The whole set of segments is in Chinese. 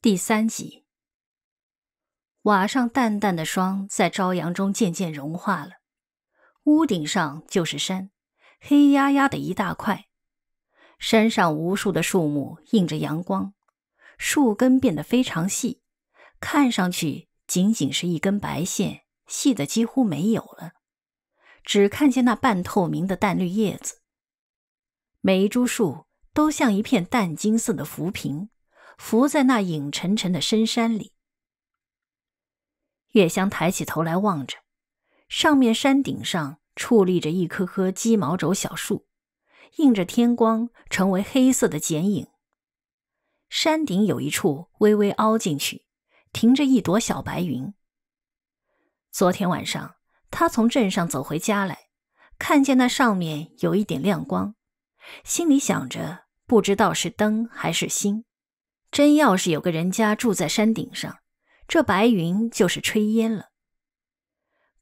第三集，瓦上淡淡的霜在朝阳中渐渐融化了。屋顶上就是山，黑压压的一大块。山上无数的树木映着阳光，树根变得非常细，看上去仅仅是一根白线，细的几乎没有了，只看见那半透明的淡绿叶子。每一株树都像一片淡金色的浮萍。伏在那影沉沉的深山里，月香抬起头来望着，上面山顶上矗立着一棵棵鸡毛轴小树，映着天光，成为黑色的剪影。山顶有一处微微凹进去，停着一朵小白云。昨天晚上，他从镇上走回家来，看见那上面有一点亮光，心里想着，不知道是灯还是星。真要是有个人家住在山顶上，这白云就是炊烟了。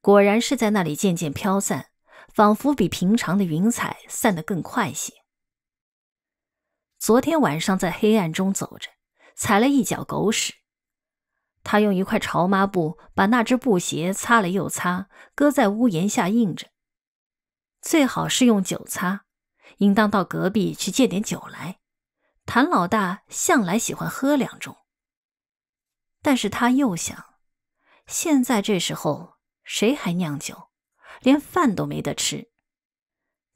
果然是在那里渐渐飘散，仿佛比平常的云彩散得更快些。昨天晚上在黑暗中走着，踩了一脚狗屎。他用一块潮抹布把那只布鞋擦了又擦，搁在屋檐下印着。最好是用酒擦，应当到隔壁去借点酒来。谭老大向来喜欢喝两盅。但是他又想，现在这时候谁还酿酒，连饭都没得吃。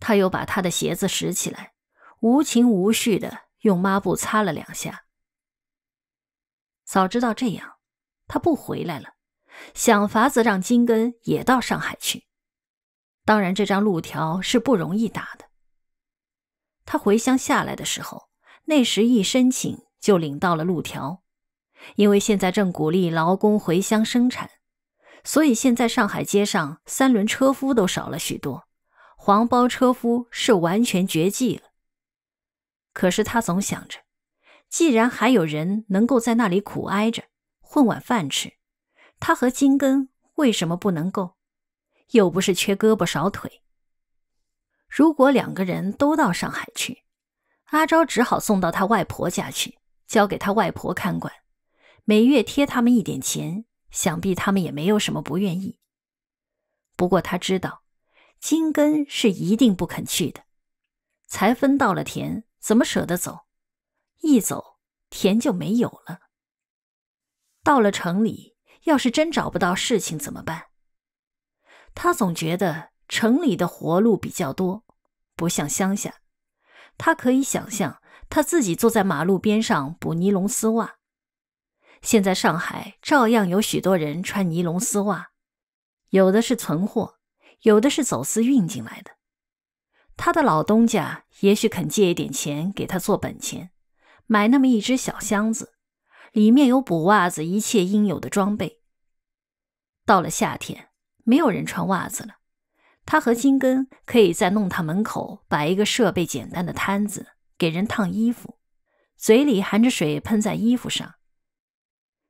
他又把他的鞋子拾起来，无情无绪的用抹布擦了两下。早知道这样，他不回来了，想法子让金根也到上海去。当然，这张路条是不容易打的。他回乡下来的时候。那时一申请就领到了路条，因为现在正鼓励劳工回乡生产，所以现在上海街上三轮车夫都少了许多，黄包车夫是完全绝迹了。可是他总想着，既然还有人能够在那里苦挨着混碗饭吃，他和金根为什么不能够？又不是缺胳膊少腿。如果两个人都到上海去。阿昭只好送到他外婆家去，交给他外婆看管，每月贴他们一点钱，想必他们也没有什么不愿意。不过他知道，金根是一定不肯去的。才分到了田，怎么舍得走？一走，田就没有了。到了城里，要是真找不到事情怎么办？他总觉得城里的活路比较多，不像乡下。他可以想象，他自己坐在马路边上补尼龙丝袜。现在上海照样有许多人穿尼龙丝袜，有的是存货，有的是走私运进来的。他的老东家也许肯借一点钱给他做本钱，买那么一只小箱子，里面有补袜子一切应有的装备。到了夏天，没有人穿袜子了。他和金根可以在弄堂门口摆一个设备简单的摊子，给人烫衣服，嘴里含着水喷在衣服上。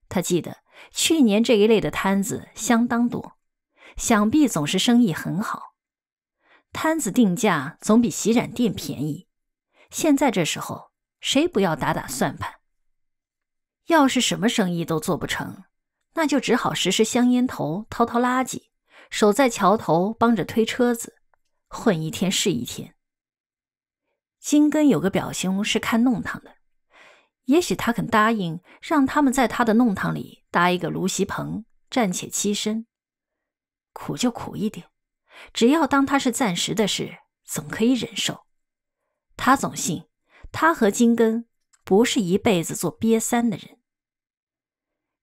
他记得去年这一类的摊子相当多，想必总是生意很好。摊子定价总比洗染店便宜。现在这时候，谁不要打打算盘？要是什么生意都做不成，那就只好拾拾香烟头，掏掏垃圾。守在桥头帮着推车子，混一天是一天。金根有个表兄是看弄堂的，也许他肯答应让他们在他的弄堂里搭一个芦席棚，暂且栖身。苦就苦一点，只要当他是暂时的事，总可以忍受。他总信他和金根不是一辈子做瘪三的人。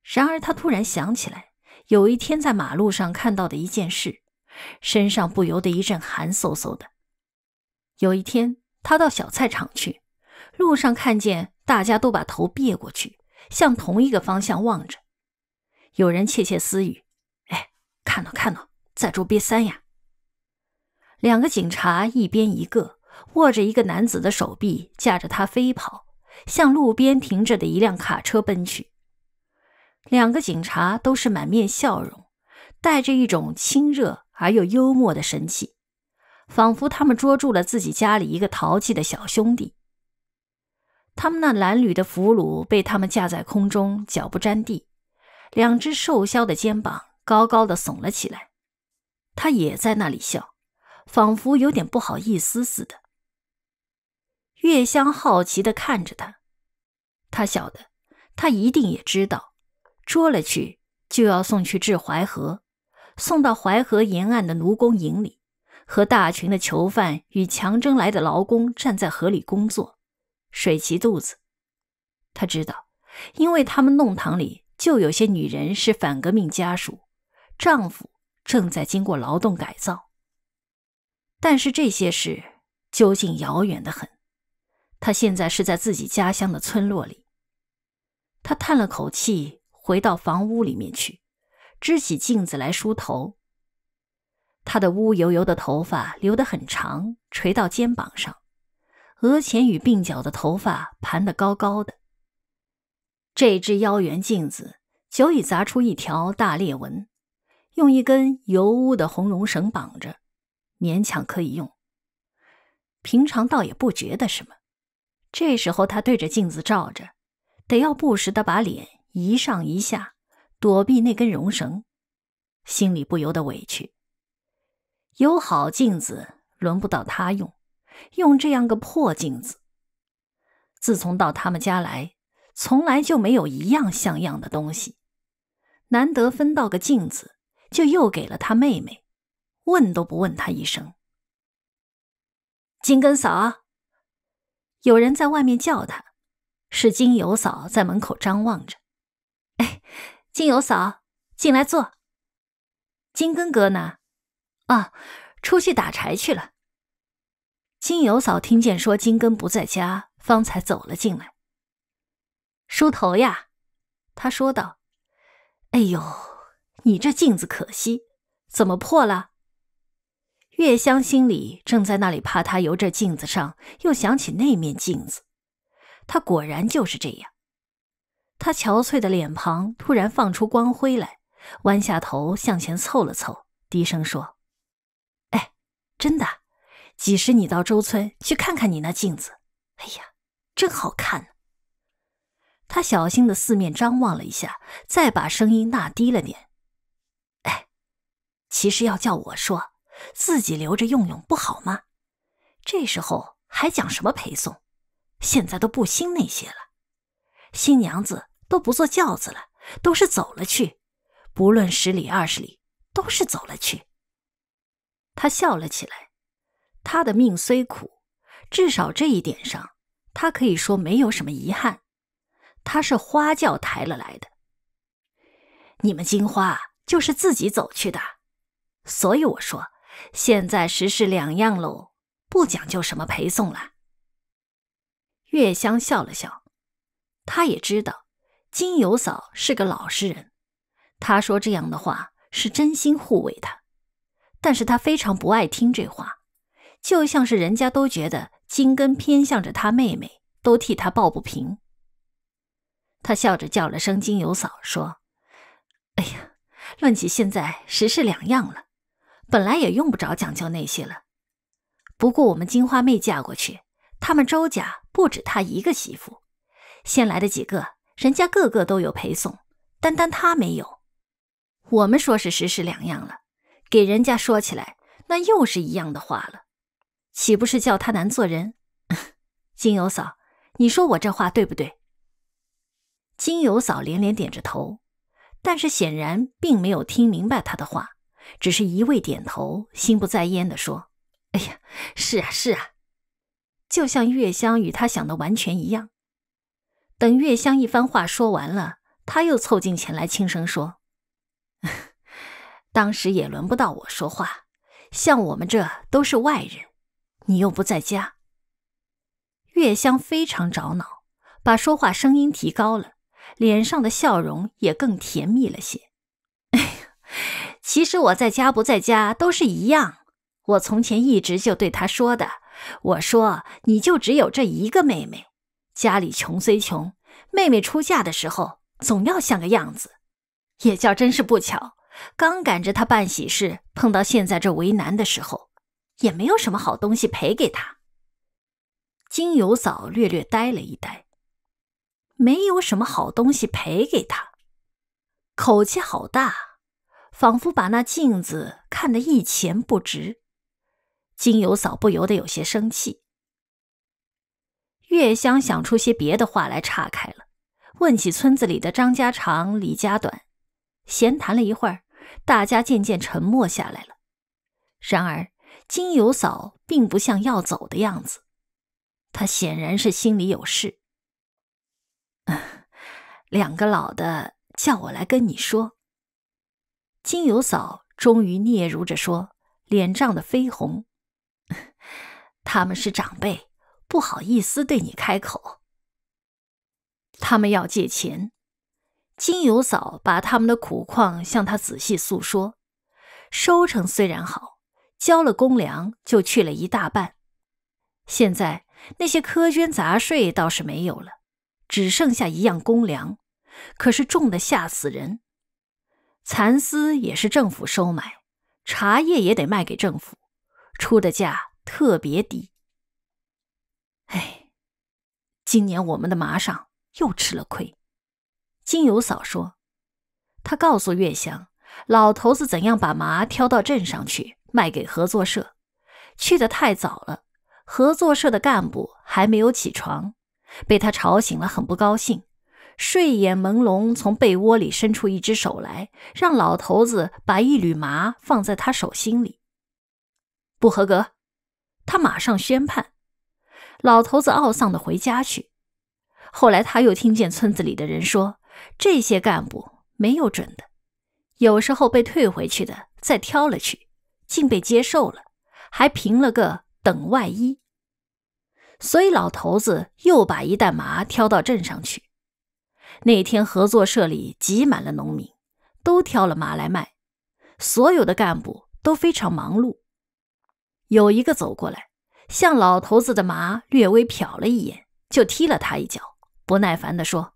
然而他突然想起来。有一天在马路上看到的一件事，身上不由得一阵寒飕飕的。有一天，他到小菜场去，路上看见大家都把头别过去，向同一个方向望着，有人窃窃私语：“哎，看到看到，在捉瘪三呀！”两个警察一边一个，握着一个男子的手臂，架着他飞跑，向路边停着的一辆卡车奔去。两个警察都是满面笑容，带着一种亲热而又幽默的神气，仿佛他们捉住了自己家里一个淘气的小兄弟。他们那褴褛的俘虏被他们架在空中，脚不沾地，两只瘦削的肩膀高高的耸了起来。他也在那里笑，仿佛有点不好意思似的。月香好奇地看着他，他晓得，他一定也知道。捉了去，就要送去治淮河，送到淮河沿岸的奴工营里，和大群的囚犯与强征来的劳工站在河里工作，水齐肚子。他知道，因为他们弄堂里就有些女人是反革命家属，丈夫正在经过劳动改造。但是这些事究竟遥远的很。他现在是在自己家乡的村落里，他叹了口气。回到房屋里面去，支起镜子来梳头。他的乌油油的头发留得很长，垂到肩膀上，额前与鬓角的头发盘得高高的。这只腰圆镜子久已砸出一条大裂纹，用一根油污的红绒绳绑着，勉强可以用。平常倒也不觉得什么，这时候他对着镜子照着，得要不时的把脸。一上一下躲避那根绒绳，心里不由得委屈。有好镜子轮不到他用，用这样个破镜子。自从到他们家来，从来就没有一样像样的东西。难得分到个镜子，就又给了他妹妹，问都不问他一声。金根嫂，有人在外面叫他，是金友嫂在门口张望着。哎，金友嫂，进来坐。金根哥呢？啊，出去打柴去了。金友嫂听见说金根不在家，方才走了进来。梳头呀，他说道。哎呦，你这镜子可惜，怎么破了？月香心里正在那里怕他由这镜子上，又想起那面镜子。他果然就是这样。他憔悴的脸庞突然放出光辉来，弯下头向前凑了凑，低声说：“哎，真的，几时你到周村去看看你那镜子？哎呀，真好看呢。”他小心的四面张望了一下，再把声音纳低了点：“哎，其实要叫我说，自己留着用用不好吗？这时候还讲什么陪送？现在都不兴那些了。”新娘子都不坐轿子了，都是走了去，不论十里二十里，都是走了去。他笑了起来，他的命虽苦，至少这一点上，他可以说没有什么遗憾。他是花轿抬了来的，你们金花就是自己走去的，所以我说，现在时事两样喽，不讲究什么陪送了。月香笑了笑。他也知道，金友嫂是个老实人，他说这样的话是真心护卫他，但是他非常不爱听这话，就像是人家都觉得金根偏向着他妹妹，都替他抱不平。他笑着叫了声“金友嫂”，说：“哎呀，论起现在时事两样了，本来也用不着讲究那些了。不过我们金花妹嫁过去，他们周家不止她一个媳妇。”先来的几个人家个个都有陪送，单单他没有。我们说是时势两样了，给人家说起来那又是一样的话了，岂不是叫他难做人？金友嫂，你说我这话对不对？金友嫂连连点着头，但是显然并没有听明白他的话，只是一味点头，心不在焉地说：“哎呀，是啊，是啊，就像月香与他想的完全一样。”等月香一番话说完了，他又凑近前来轻声说：“当时也轮不到我说话，像我们这都是外人，你又不在家。”月香非常着恼，把说话声音提高了，脸上的笑容也更甜蜜了些。其实我在家不在家都是一样，我从前一直就对他说的，我说你就只有这一个妹妹。”家里穷虽穷，妹妹出嫁的时候总要像个样子。也叫真是不巧，刚赶着她办喜事，碰到现在这为难的时候，也没有什么好东西赔给她。金友嫂略略呆了一呆，没有什么好东西赔给她，口气好大，仿佛把那镜子看得一钱不值。金友嫂不由得有些生气。月香想出些别的话来岔开了，问起村子里的张家长李家短，闲谈了一会儿，大家渐渐沉默下来了。然而金有嫂并不像要走的样子，她显然是心里有事。两个老的叫我来跟你说，金有嫂终于嗫嚅着说，脸涨得绯红，他们是长辈。不好意思，对你开口。他们要借钱，金友嫂把他们的苦况向他仔细诉说。收成虽然好，交了公粮就去了一大半。现在那些苛捐杂税倒是没有了，只剩下一样公粮，可是重的吓死人。蚕丝也是政府收买，茶叶也得卖给政府，出的价特别低。哎，今年我们的麻上又吃了亏。金有嫂说：“他告诉月香，老头子怎样把麻挑到镇上去卖给合作社。去的太早了，合作社的干部还没有起床，被他吵醒了，很不高兴。睡眼朦胧，从被窝里伸出一只手来，让老头子把一缕麻放在他手心里。不合格，他马上宣判。”老头子懊丧的回家去。后来他又听见村子里的人说，这些干部没有准的，有时候被退回去的，再挑了去，竟被接受了，还评了个等外一。所以老头子又把一担麻挑到镇上去。那天合作社里挤满了农民，都挑了麻来卖，所有的干部都非常忙碌。有一个走过来。向老头子的麻略微瞟了一眼，就踢了他一脚，不耐烦地说：“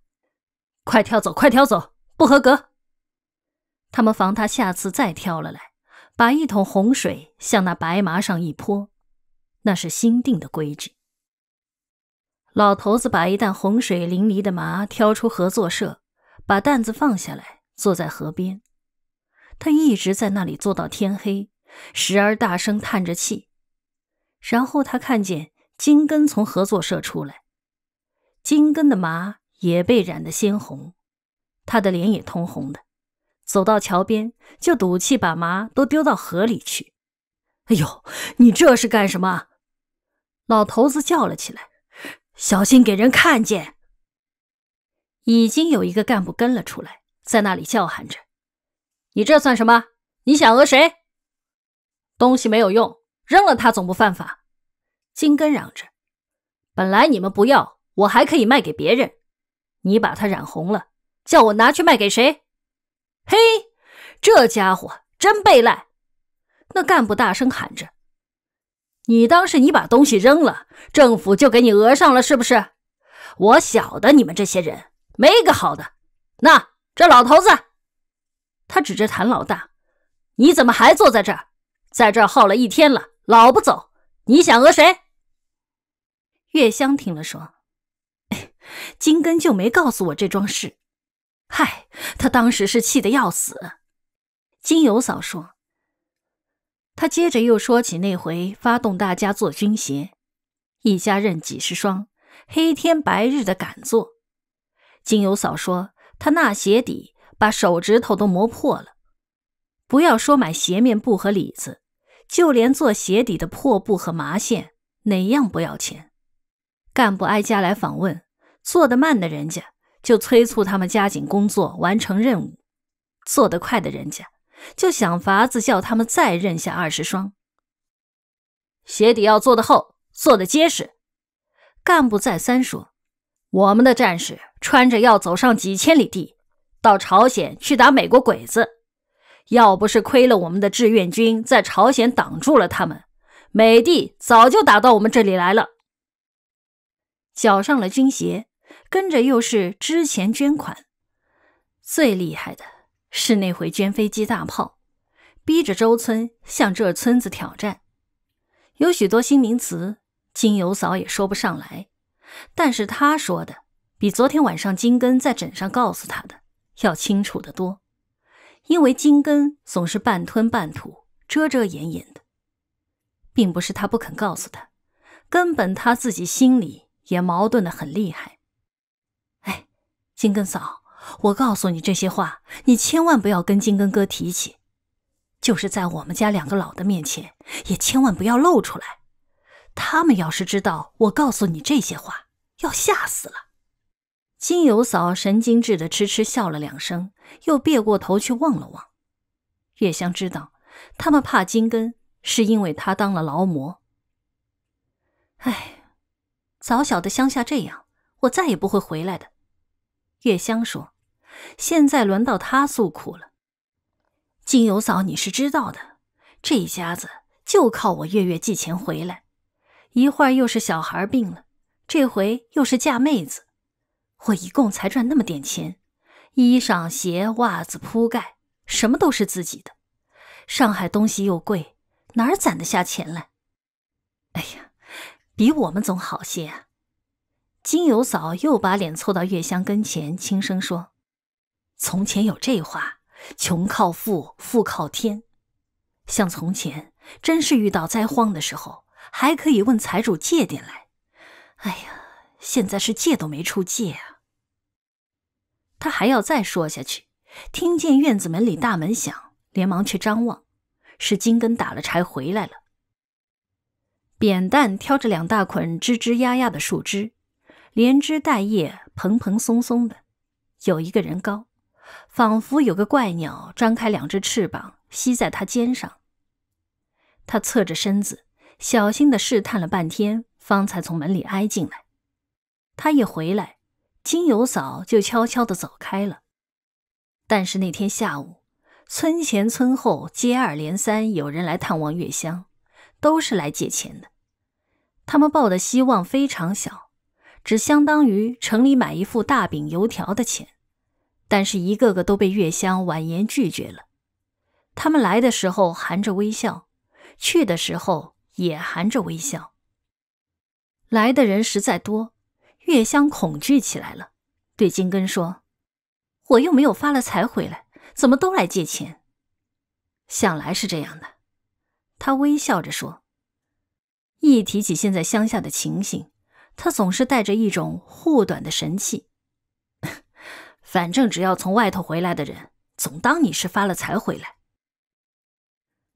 快挑走，快挑走，不合格。”他们防他下次再挑了来，把一桶洪水向那白麻上一泼，那是新定的规矩。老头子把一担洪水淋漓的麻挑出合作社，把担子放下来，坐在河边。他一直在那里坐到天黑，时而大声叹着气。然后他看见金根从合作社出来，金根的麻也被染得鲜红，他的脸也通红的，走到桥边就赌气把麻都丢到河里去。哎呦，你这是干什么？老头子叫了起来，小心给人看见。已经有一个干部跟了出来，在那里叫喊着：“你这算什么？你想讹谁？东西没有用。”扔了它总不犯法，金根嚷着：“本来你们不要，我还可以卖给别人。你把它染红了，叫我拿去卖给谁？”嘿，这家伙真背赖！那干部大声喊着：“你当是你把东西扔了，政府就给你讹上了是不是？”我晓得你们这些人没一个好的。那这老头子，他指着谭老大：“你怎么还坐在这儿？在这儿耗了一天了。”老不走，你想讹谁？月香听了说：“金根就没告诉我这桩事，嗨，他当时是气得要死。”金有嫂说：“他接着又说起那回发动大家做军鞋，一家认几十双，黑天白日的赶做。”金有嫂说：“他那鞋底把手指头都磨破了，不要说买鞋面布和里子。”就连做鞋底的破布和麻线，哪样不要钱？干部挨家来访问，做得慢的人家就催促他们加紧工作，完成任务；做得快的人家就想法子叫他们再认下二十双。鞋底要做得厚，做得结实。干部再三说：“我们的战士穿着要走上几千里地，到朝鲜去打美国鬼子。”要不是亏了我们的志愿军在朝鲜挡住了他们，美帝早就打到我们这里来了。脚上了军鞋，跟着又是支前捐款，最厉害的是那回捐飞机大炮，逼着周村向这村子挑战。有许多新名词，金友嫂也说不上来，但是她说的比昨天晚上金根在枕上告诉他的要清楚得多。因为金根总是半吞半吐、遮遮掩掩的，并不是他不肯告诉他，根本他自己心里也矛盾的很厉害。哎，金根嫂，我告诉你这些话，你千万不要跟金根哥提起，就是在我们家两个老的面前，也千万不要露出来。他们要是知道我告诉你这些话，要吓死了。金友嫂神经质地嗤嗤笑了两声，又别过头去望了望。月香知道他们怕金根，是因为他当了劳模。哎，早晓得乡下这样，我再也不会回来的。月香说：“现在轮到他诉苦了。金有嫂，你是知道的，这一家子就靠我月月寄钱回来。一会儿又是小孩病了，这回又是嫁妹子。”我一共才赚那么点钱，衣裳、鞋、袜子、铺盖，什么都是自己的。上海东西又贵，哪儿攒得下钱来？哎呀，比我们总好些。啊！金友嫂又把脸凑到月香跟前，轻声说：“从前有这话，穷靠富，富靠天。像从前，真是遇到灾荒的时候，还可以问财主借点来。哎呀，现在是借都没处借啊！”他还要再说下去，听见院子门里大门响，连忙去张望，是金根打了柴回来了。扁担挑着两大捆枝枝丫丫的树枝，连枝带叶蓬蓬松松的，有一个人高，仿佛有个怪鸟张开两只翅膀吸在他肩上。他侧着身子，小心的试探了半天，方才从门里挨进来。他一回来。金油嫂就悄悄的走开了。但是那天下午，村前村后接二连三有人来探望月香，都是来借钱的。他们抱的希望非常小，只相当于城里买一副大饼油条的钱。但是一个个都被月香婉言拒绝了。他们来的时候含着微笑，去的时候也含着微笑。来的人实在多。月香恐惧起来了，对金根说：“我又没有发了财回来，怎么都来借钱？”想来是这样的，他微笑着说：“一提起现在乡下的情形，他总是带着一种护短的神气。反正只要从外头回来的人，总当你是发了财回来。”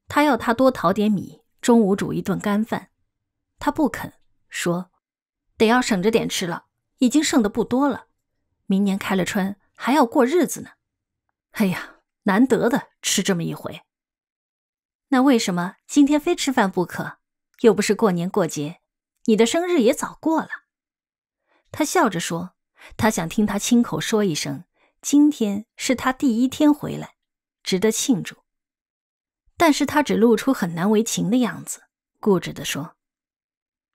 他要他多淘点米，中午煮一顿干饭，他不肯说，得要省着点吃了。已经剩的不多了，明年开了春还要过日子呢。哎呀，难得的吃这么一回。那为什么今天非吃饭不可？又不是过年过节，你的生日也早过了。他笑着说：“他想听他亲口说一声，今天是他第一天回来，值得庆祝。”但是他只露出很难为情的样子，固执的说：“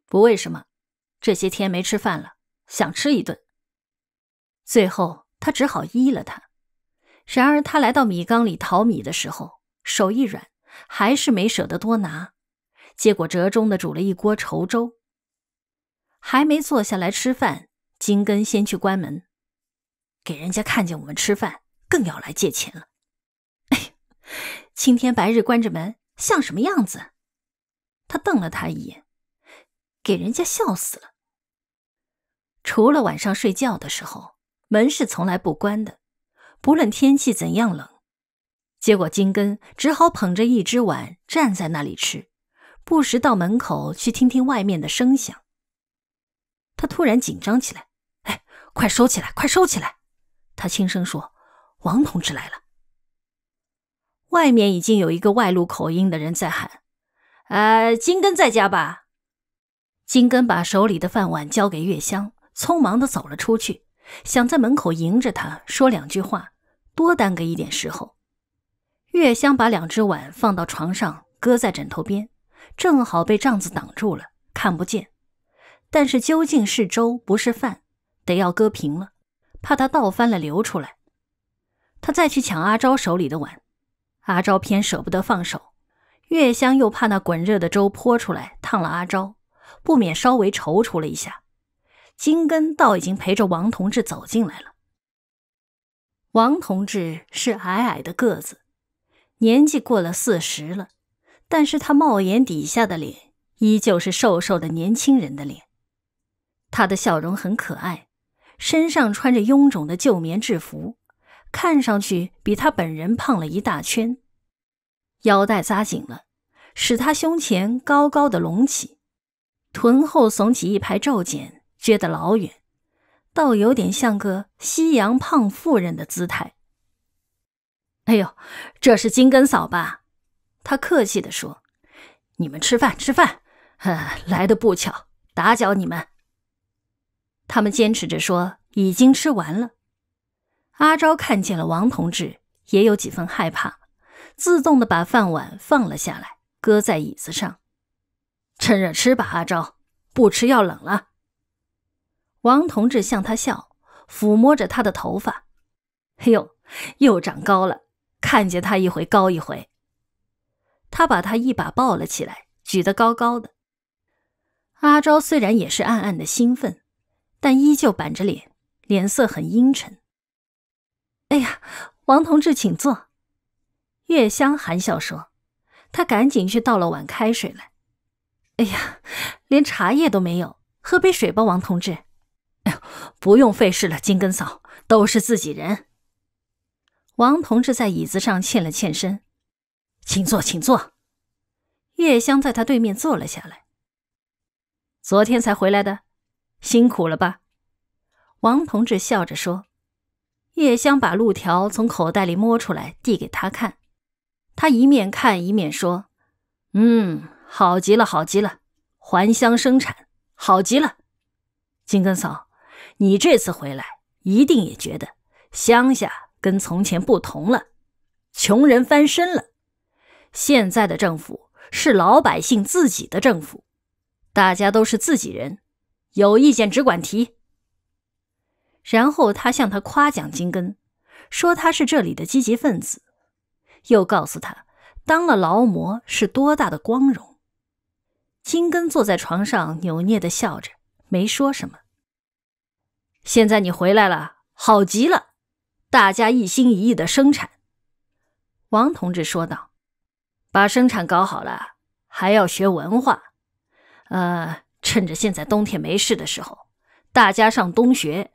不为什么，这些天没吃饭了。”想吃一顿，最后他只好依了他。然而，他来到米缸里淘米的时候，手一软，还是没舍得多拿，结果折中的煮了一锅稠粥。还没坐下来吃饭，金根先去关门，给人家看见我们吃饭，更要来借钱了。哎，青天白日关着门，像什么样子？他瞪了他一眼，给人家笑死了。除了晚上睡觉的时候，门是从来不关的，不论天气怎样冷。结果金根只好捧着一只碗站在那里吃，不时到门口去听听外面的声响。他突然紧张起来：“哎，快收起来，快收起来！”他轻声说：“王同志来了。”外面已经有一个外露口音的人在喊：“哎，金根在家吧？”金根把手里的饭碗交给月香。匆忙地走了出去，想在门口迎着他说两句话，多耽搁一点时候。月香把两只碗放到床上，搁在枕头边，正好被帐子挡住了，看不见。但是究竟是粥不是饭，得要搁平了，怕他倒翻了流出来。他再去抢阿昭手里的碗，阿昭偏舍不得放手，月香又怕那滚热的粥泼出来烫了阿昭，不免稍微踌躇了一下。金根倒已经陪着王同志走进来了。王同志是矮矮的个子，年纪过了四十了，但是他帽檐底下的脸依旧是瘦瘦的年轻人的脸。他的笑容很可爱，身上穿着臃肿的旧棉制服，看上去比他本人胖了一大圈。腰带扎紧了，使他胸前高高的隆起，臀后耸起一排皱茧，撅得老远，倒有点像个西洋胖妇人的姿态。哎呦，这是金根嫂吧？她客气地说：“你们吃饭，吃饭。呵，来的不巧，打搅你们。”他们坚持着说已经吃完了。阿昭看见了王同志，也有几分害怕，自动地把饭碗放了下来，搁在椅子上。趁热吃吧，阿昭，不吃要冷了。王同志向他笑，抚摸着他的头发，“哎呦，又长高了！看见他一回高一回。”他把他一把抱了起来，举得高高的。阿昭虽然也是暗暗的兴奋，但依旧板着脸，脸色很阴沉。“哎呀，王同志，请坐。”月香含笑说，他赶紧去倒了碗开水来。“哎呀，连茶叶都没有，喝杯水吧，王同志。”不用费事了，金根嫂，都是自己人。王同志在椅子上欠了欠身，请坐，请坐。叶香在他对面坐了下来。昨天才回来的，辛苦了吧？王同志笑着说。叶香把路条从口袋里摸出来递给他看，他一面看一面说：“嗯，好极了，好极了，还乡生产，好极了，金根嫂。”你这次回来，一定也觉得乡下跟从前不同了，穷人翻身了，现在的政府是老百姓自己的政府，大家都是自己人，有意见只管提。然后他向他夸奖金根，说他是这里的积极分子，又告诉他当了劳模是多大的光荣。金根坐在床上，扭捏的笑着，没说什么。现在你回来了，好极了！大家一心一意的生产。”王同志说道，“把生产搞好了，还要学文化。呃，趁着现在冬天没事的时候，大家上冬学，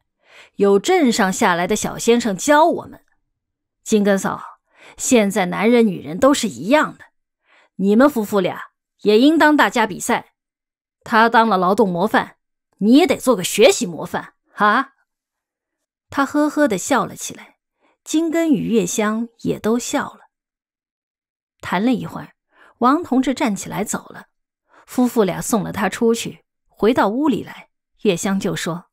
有镇上下来的小先生教我们。金根嫂，现在男人女人都是一样的，你们夫妇俩也应当大家比赛。他当了劳动模范，你也得做个学习模范。”啊！他呵呵的笑了起来，金根与月香也都笑了。谈了一会儿，王同志站起来走了，夫妇俩送了他出去，回到屋里来，月香就说：“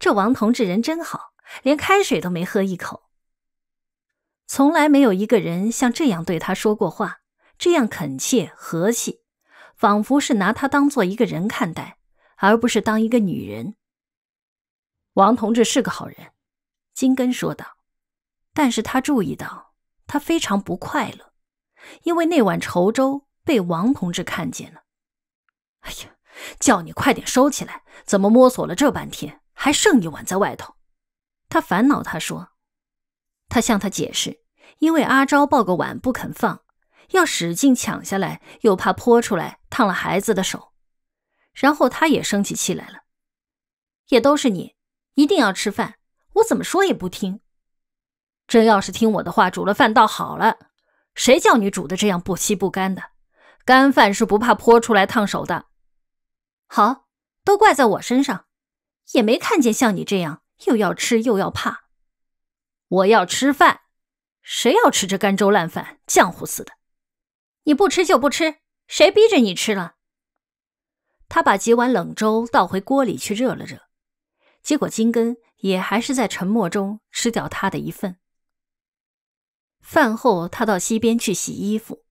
这王同志人真好，连开水都没喝一口。从来没有一个人像这样对他说过话，这样恳切和气，仿佛是拿他当做一个人看待，而不是当一个女人。”王同志是个好人，金根说道。但是他注意到他非常不快乐，因为那碗稠粥被王同志看见了。哎呀，叫你快点收起来，怎么摸索了这半天，还剩一碗在外头？他烦恼，他说。他向他解释，因为阿昭抱个碗不肯放，要使劲抢下来，又怕泼出来烫了孩子的手。然后他也生起气来了，也都是你。一定要吃饭，我怎么说也不听。真要是听我的话，煮了饭倒好了。谁叫你煮的这样不稀不干的？干饭是不怕泼出来烫手的。好，都怪在我身上，也没看见像你这样又要吃又要怕。我要吃饭，谁要吃这干粥烂饭浆糊似的？你不吃就不吃，谁逼着你吃了？他把几碗冷粥倒回锅里去热了热。结果金根也还是在沉默中吃掉他的一份。饭后，他到溪边去洗衣服。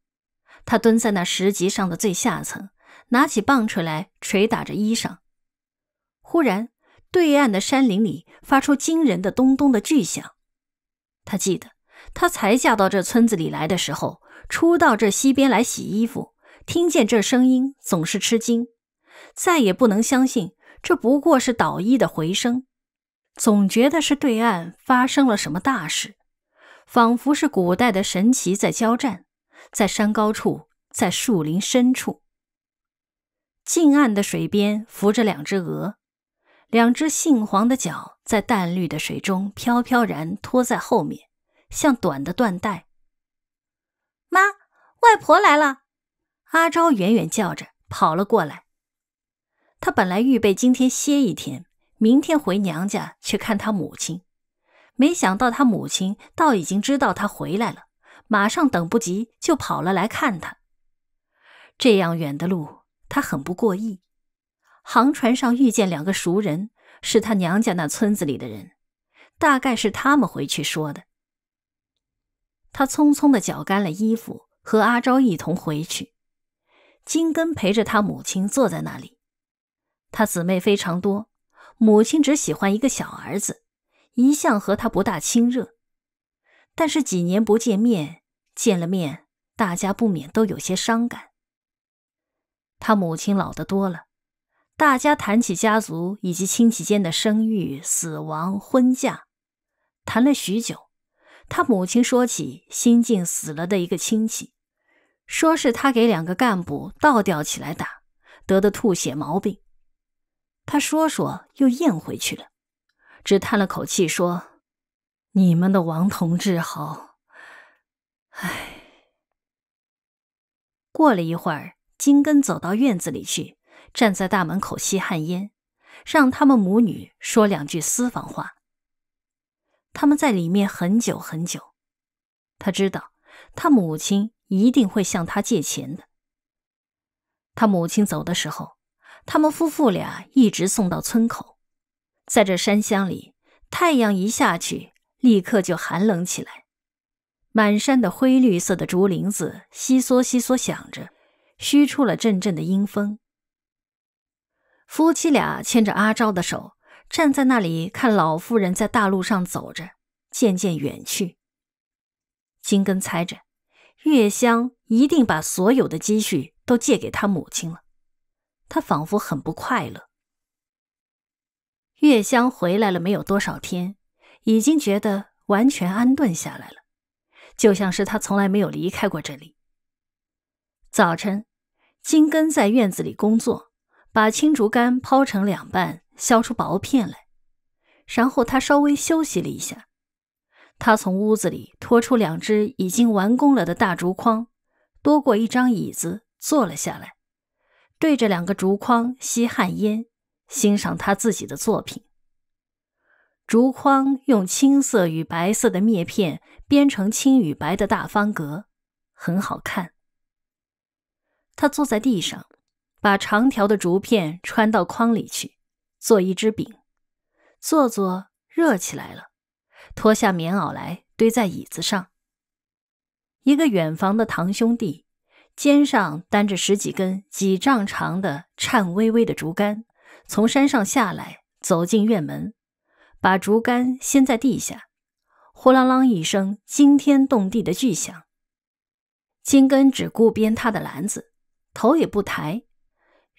他蹲在那石级上的最下层，拿起棒槌来捶打着衣裳。忽然，对岸的山林里发出惊人的“咚咚”的巨响。他记得，他才嫁到这村子里来的时候，初到这溪边来洗衣服，听见这声音总是吃惊，再也不能相信。这不过是倒衣的回声，总觉得是对岸发生了什么大事，仿佛是古代的神祇在交战，在山高处，在树林深处。近岸的水边浮着两只鹅，两只杏黄的脚在淡绿的水中飘飘然拖在后面，像短的缎带。妈，外婆来了！阿昭远远叫着，跑了过来。他本来预备今天歇一天，明天回娘家去看他母亲，没想到他母亲倒已经知道他回来了，马上等不及就跑了来看他。这样远的路，他很不过意。航船上遇见两个熟人，是他娘家那村子里的人，大概是他们回去说的。他匆匆的绞干了衣服，和阿昭一同回去。金根陪着他母亲坐在那里。他姊妹非常多，母亲只喜欢一个小儿子，一向和他不大亲热。但是几年不见面，见了面，大家不免都有些伤感。他母亲老得多了，大家谈起家族以及亲戚间的生育、死亡、婚嫁，谈了许久。他母亲说起新近死了的一个亲戚，说是他给两个干部倒吊起来打得的吐血毛病。他说说又咽回去了，只叹了口气说：“你们的王同志好。”唉。”过了一会儿，金根走到院子里去，站在大门口吸旱烟，让他们母女说两句私房话。他们在里面很久很久。他知道他母亲一定会向他借钱的。他母亲走的时候。他们夫妇俩一直送到村口，在这山乡里，太阳一下去，立刻就寒冷起来。满山的灰绿色的竹林子，稀嗦稀嗦响着，虚出了阵阵的阴风。夫妻俩牵着阿昭的手，站在那里看老妇人在大路上走着，渐渐远去。金根猜着，月香一定把所有的积蓄都借给他母亲了。他仿佛很不快乐。月香回来了没有多少天，已经觉得完全安顿下来了，就像是他从来没有离开过这里。早晨，金根在院子里工作，把青竹竿抛成两半，削出薄片来。然后他稍微休息了一下，他从屋子里拖出两只已经完工了的大竹筐，多过一张椅子，坐了下来。对着两个竹筐吸旱烟，欣赏他自己的作品。竹筐用青色与白色的篾片编成青与白的大方格，很好看。他坐在地上，把长条的竹片穿到筐里去，做一只饼。做做热起来了，脱下棉袄来堆在椅子上。一个远房的堂兄弟。肩上担着十几根几丈长的颤巍巍的竹竿，从山上下来，走进院门，把竹竿掀在地下，呼啷啷一声惊天动地的巨响。金根只顾编他的篮子，头也不抬。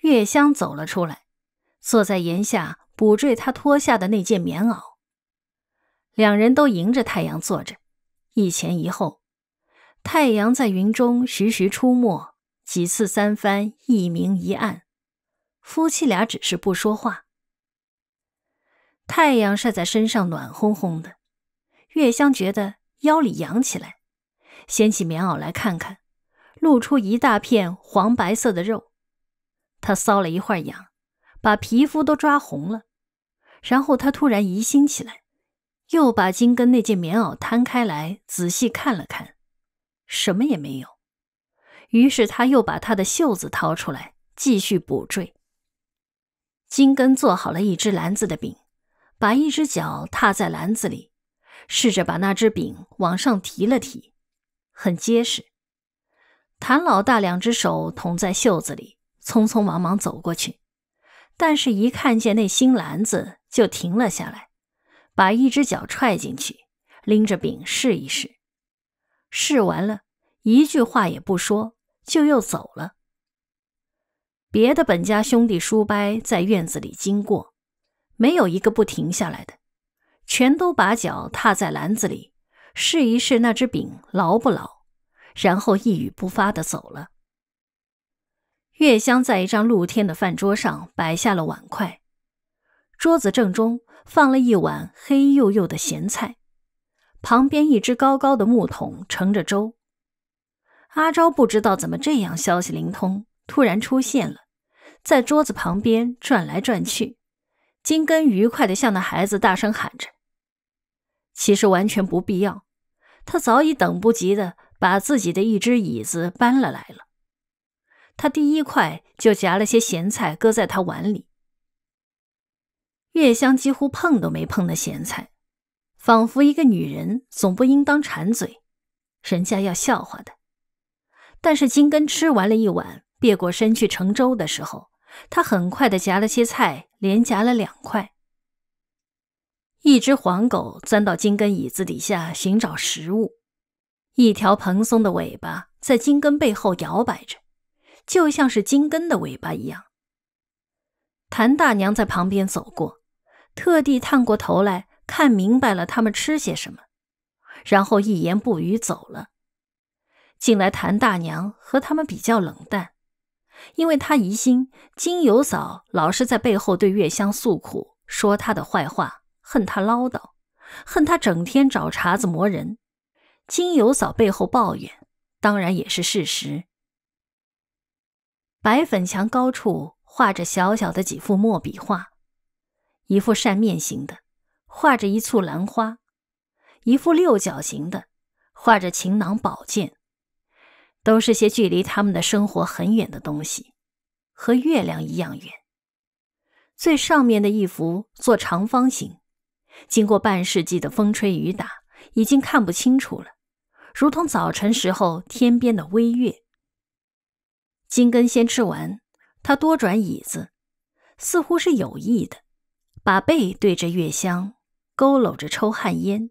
月香走了出来，坐在檐下补缀他脱下的那件棉袄。两人都迎着太阳坐着，一前一后。太阳在云中徐徐出没，几次三番，一明一暗。夫妻俩只是不说话。太阳晒在身上，暖烘烘的。月香觉得腰里痒起来，掀起棉袄来看看，露出一大片黄白色的肉。他搔了一会儿痒，把皮肤都抓红了。然后他突然疑心起来，又把金根那件棉袄摊开来仔细看了看。什么也没有，于是他又把他的袖子掏出来，继续补缀。金根做好了一只篮子的柄，把一只脚踏在篮子里，试着把那只柄往上提了提，很结实。谭老大两只手捅在袖子里，匆匆忙忙走过去，但是一看见那新篮子就停了下来，把一只脚踹进去，拎着柄试一试，试完了。一句话也不说，就又走了。别的本家兄弟叔伯在院子里经过，没有一个不停下来的，全都把脚踏在篮子里，试一试那只饼牢不牢，然后一语不发的走了。月香在一张露天的饭桌上摆下了碗筷，桌子正中放了一碗黑黝黝的咸菜，旁边一只高高的木桶盛着粥。阿昭不知道怎么这样消息灵通，突然出现了，在桌子旁边转来转去。金根愉快地向那孩子大声喊着：“其实完全不必要。”他早已等不及地把自己的一只椅子搬了来了。他第一块就夹了些咸菜搁在他碗里。月香几乎碰都没碰那咸菜，仿佛一个女人总不应当馋嘴，人家要笑话的。但是金根吃完了一碗，别过身去盛粥的时候，他很快的夹了些菜，连夹了两块。一只黄狗钻到金根椅子底下寻找食物，一条蓬松的尾巴在金根背后摇摆着，就像是金根的尾巴一样。谭大娘在旁边走过，特地探过头来看明白了他们吃些什么，然后一言不语走了。近来，谭大娘和他们比较冷淡，因为她疑心金友嫂老是在背后对月香诉苦，说她的坏话，恨她唠叨，恨她整天找茬子磨人。金友嫂背后抱怨，当然也是事实。白粉墙高处画着小小的几幅墨笔画，一幅扇面形的，画着一簇兰花；一幅六角形的，画着情囊宝剑。都是些距离他们的生活很远的东西，和月亮一样远。最上面的一幅做长方形，经过半世纪的风吹雨打，已经看不清楚了，如同早晨时候天边的微月。金根先吃完，他多转椅子，似乎是有意的，把背对着月香，佝偻着抽旱烟。